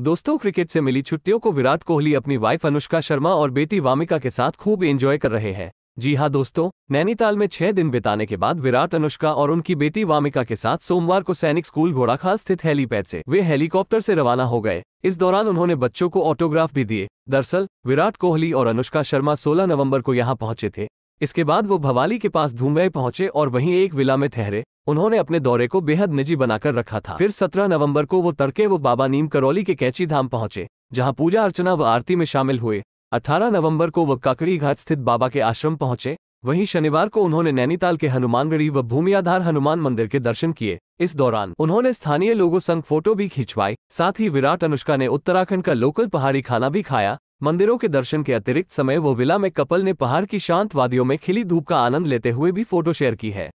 दोस्तों क्रिकेट से मिली छुट्टियों को विराट कोहली अपनी वाइफ अनुष्का शर्मा और बेटी वामिका के साथ खूब एंजॉय कर रहे हैं जी हाँ दोस्तों नैनीताल में छह दिन बिताने के बाद विराट अनुष्का और उनकी बेटी वामिका के साथ सोमवार को सैनिक स्कूल घोड़ाखाल स्थित हेलीपैड से वे हेलीकॉप्टर से रवाना हो गए इस दौरान उन्होंने बच्चों को ऑटोग्राफ भी दिए दरअसल विराट कोहली और अनुष्का शर्मा सोलह नवंबर को यहाँ पहुंचे थे इसके बाद वो भवाली के पास धूमवे पहुंचे और वहीं एक विला में ठहरे उन्होंने अपने दौरे को बेहद निजी बनाकर रखा था फिर 17 नवंबर को वो तड़के वो बाबा नीम करौली के कैची धाम पहुंचे जहां पूजा अर्चना व आरती में शामिल हुए 18 नवंबर को वो काकड़ी घाट स्थित बाबा के आश्रम पहुंचे वहीं शनिवार को उन्होंने नैनीताल के हनुमानगढ़ी व भूमियाधार हनुमान मंदिर के दर्शन किए इस दौरान उन्होंने स्थानीय लोगों संग फोटो भी खिंचवाई साथ ही विराट अनुष्का ने उत्तराखंड का लोकल पहाड़ी खाना भी खाया मंदिरों के दर्शन के अतिरिक्त समय वो विला में कपल ने पहाड़ की शांत वादियों में खिली धूप का आनंद लेते हुए भी फोटो शेयर की है